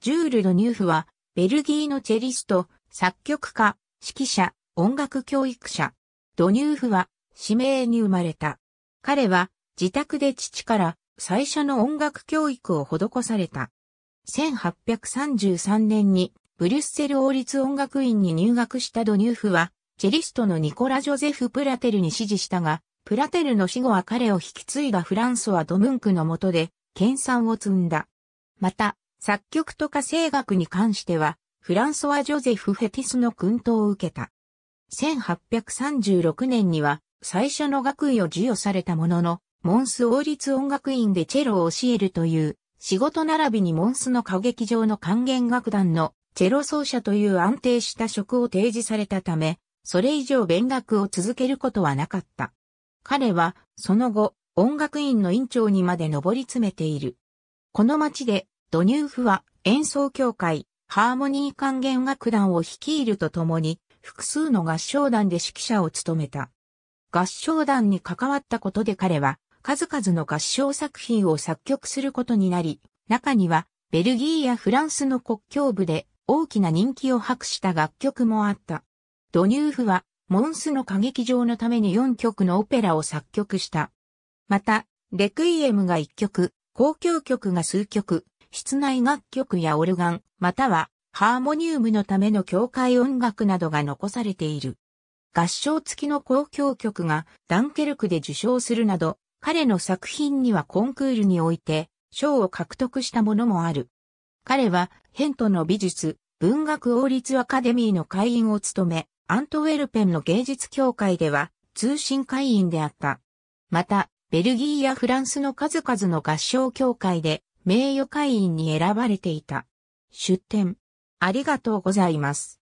ジュール・ド・ニューフは、ベルギーのチェリスト、作曲家、指揮者、音楽教育者。ドニューフは、指名に生まれた。彼は、自宅で父から最初の音楽教育を施された。1833年に、ブリュッセル王立音楽院に入学したドニューフは、チェリストのニコラ・ジョゼフ・プラテルに指示したが、プラテルの死後は彼を引き継いだフランソワ・ドムンクの下で、研鑽を積んだ。また、作曲と歌声楽に関しては、フランソワ・ジョゼフ・フェティスの訓導を受けた。1836年には最初の学位を授与されたものの、モンス王立音楽院でチェロを教えるという仕事並びにモンスの歌劇場の管弦楽団のチェロ奏者という安定した職を提示されたため、それ以上勉学を続けることはなかった。彼は、その後、音楽院の院長にまで上り詰めている。この町でドニューフは演奏協会、ハーモニー管弦楽団を率いるとともに、複数の合唱団で指揮者を務めた。合唱団に関わったことで彼は、数々の合唱作品を作曲することになり、中には、ベルギーやフランスの国境部で大きな人気を博した楽曲もあった。ドニューフは、モンスの歌劇場のために4曲のオペラを作曲した。また、レクイエムが1曲、交響曲が数曲、室内楽曲やオルガン、またはハーモニウムのための教会音楽などが残されている。合唱付きの交響曲がダンケルクで受賞するなど、彼の作品にはコンクールにおいて賞を獲得したものもある。彼はヘントの美術、文学王立アカデミーの会員を務め、アントウェルペンの芸術協会では通信会員であった。また、ベルギーやフランスの数々の合唱協会で名誉会員に選ばれていた。出展。ありがとうございます。